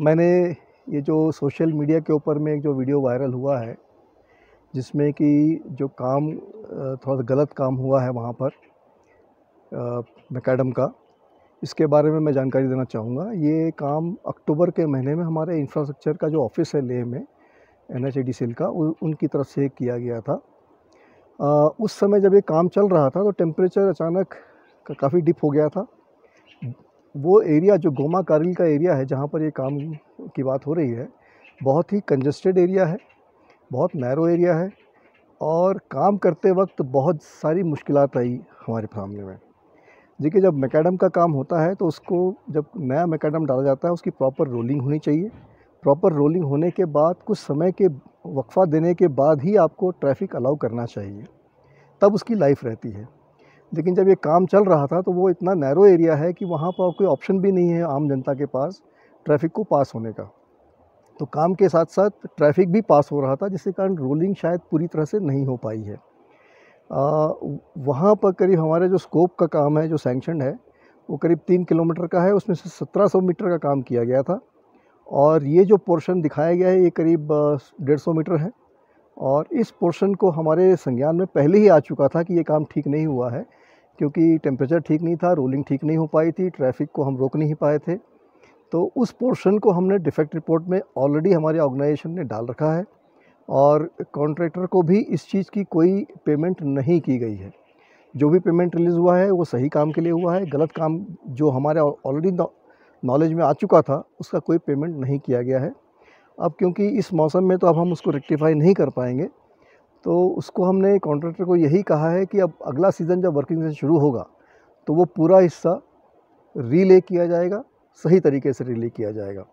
मैंने ये जो सोशल मीडिया के ऊपर में एक जो वीडियो वायरल हुआ है जिसमें कि जो काम थोड़ा सा गलत काम हुआ है वहाँ पर मैकेडम का इसके बारे में मैं जानकारी देना चाहूँगा ये काम अक्टूबर के महीने में हमारे इंफ्रास्ट्रक्चर का जो ऑफिस है लेह में एन एच का उ, उनकी तरफ से किया गया था आ, उस समय जब ये काम चल रहा था तो टेम्परेचर अचानक का काफ़ी डिप हो गया था वो एरिया जो गोमा कारिल का एरिया है जहाँ पर ये काम की बात हो रही है बहुत ही कंजस्टेड एरिया है बहुत नैरो एरिया है और काम करते वक्त बहुत सारी मुश्किल आई हमारे सामने में देखिए जब मैकेडम का काम होता है तो उसको जब नया मैकेडम डाला जाता है उसकी प्रॉपर रोलिंग होनी चाहिए प्रॉपर रोलिंग होने के बाद कुछ समय के वक्फ़ा देने के बाद ही आपको ट्रैफिक अलाउ करना चाहिए तब उसकी लाइफ रहती है लेकिन जब ये काम चल रहा था तो वो इतना नैरो एरिया है कि वहाँ पर कोई ऑप्शन भी नहीं है आम जनता के पास ट्रैफिक को पास होने का तो काम के साथ साथ ट्रैफिक भी पास हो रहा था जिसके कारण रोलिंग शायद पूरी तरह से नहीं हो पाई है वहाँ पर करीब हमारे जो स्कोप का काम है जो सैंक्शन है वो करीब तीन किलोमीटर का है उसमें से सत्रह सौ मीटर का काम किया गया था और ये जो पोर्शन दिखाया गया है ये करीब डेढ़ सौ मीटर है और इस पोर्शन को हमारे संज्ञान में पहले ही आ चुका था कि ये काम ठीक नहीं हुआ है क्योंकि टेम्परेचर ठीक नहीं था रोलिंग ठीक नहीं हो पाई थी ट्रैफिक को हम रोक नहीं पाए थे तो उस पोर्शन को हमने डिफेक्ट रिपोर्ट में ऑलरेडी हमारे ऑर्गेनाइजेशन ने डाल रखा है और कॉन्ट्रैक्टर को भी इस चीज़ की कोई पेमेंट नहीं की गई है जो भी पेमेंट रिलीज़ हुआ है वो सही काम के लिए हुआ है गलत काम जो हमारे ऑलरेडी नॉलेज में आ चुका था उसका कोई पेमेंट नहीं किया गया है अब क्योंकि इस मौसम में तो अब हम उसको रेक्टिफाई नहीं कर पाएंगे तो उसको हमने कॉन्ट्रैक्टर को यही कहा है कि अब अगला सीज़न जब वर्किंग सीजन शुरू होगा तो वो पूरा हिस्सा रीले किया जाएगा सही तरीके से रीले किया जाएगा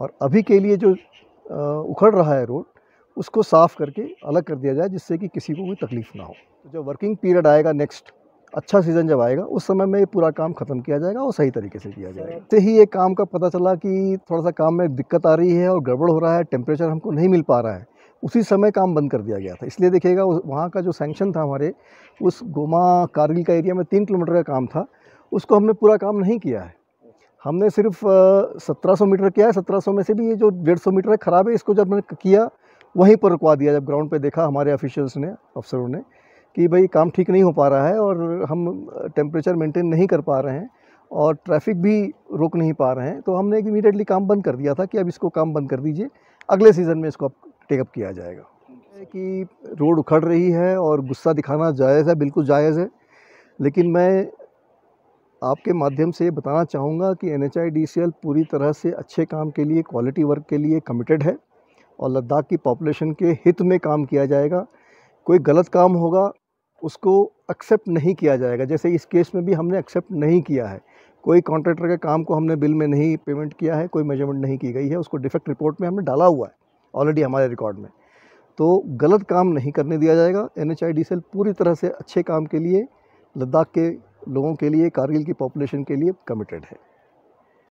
और अभी के लिए जो उखड़ रहा है रोड उसको साफ़ करके अलग कर दिया जाए जिससे कि किसी को कोई तकलीफ़ ना हो तो जब वर्किंग पीरियड आएगा नेक्स्ट अच्छा सीज़न जब आएगा उस समय में ये पूरा काम ख़त्म किया जाएगा और सही तरीके से किया जाएगा तो ही ये काम का पता चला कि थोड़ा सा काम में दिक्कत आ रही है और गड़बड़ हो रहा है टेम्परेचर हमको नहीं मिल पा रहा है उसी समय काम बंद कर दिया गया था इसलिए देखिएगा वहाँ का जो सेंक्शन था हमारे उस गोमा कारगिल का एरिया में तीन किलोमीटर का काम था उसको हमने पूरा काम नहीं किया है हमने सिर्फ सत्रह सौ मीटर किया है सत्रह सौ में से भी ये जो डेढ़ सौ मीटर है ख़राब है इसको जब मैंने किया वहीं पर रुकवा दिया जब ग्राउंड पे देखा हमारे ऑफिशियल्स ने अफसरों ने कि भाई काम ठीक नहीं हो पा रहा है और हम टेम्परेचर मेंटेन नहीं कर पा रहे हैं और ट्रैफिक भी रोक नहीं पा रहे हैं तो हमने एक इमीडिएटली काम बंद कर दिया था कि अब इसको काम बंद कर दीजिए अगले सीज़न में इसको अब टेकअप किया जाएगा कि रोड उखड़ रही है और गुस्सा दिखाना जायज़ है बिल्कुल जायज़ है लेकिन मैं आपके माध्यम से बताना चाहूँगा कि एन पूरी तरह से अच्छे काम के लिए क्वालिटी वर्क के लिए कमिटेड है और लद्दाख की पॉपुलेशन के हित में काम किया जाएगा कोई गलत काम होगा उसको एक्सेप्ट नहीं किया जाएगा जैसे इस केस में भी हमने एक्सेप्ट नहीं किया है कोई कॉन्ट्रैक्टर के काम को हमने बिल में नहीं पेमेंट किया है कोई मेजरमेंट नहीं की गई है उसको डिफेक्ट रिपोर्ट में हमने डाला हुआ है ऑलरेडी हमारे रिकॉर्ड में तो गलत काम नहीं करने दिया जाएगा एन एच पूरी तरह से अच्छे काम के लिए लद्दाख के लोगों के लिए कारगिल की पॉपुलेशन के लिए कमिटेड है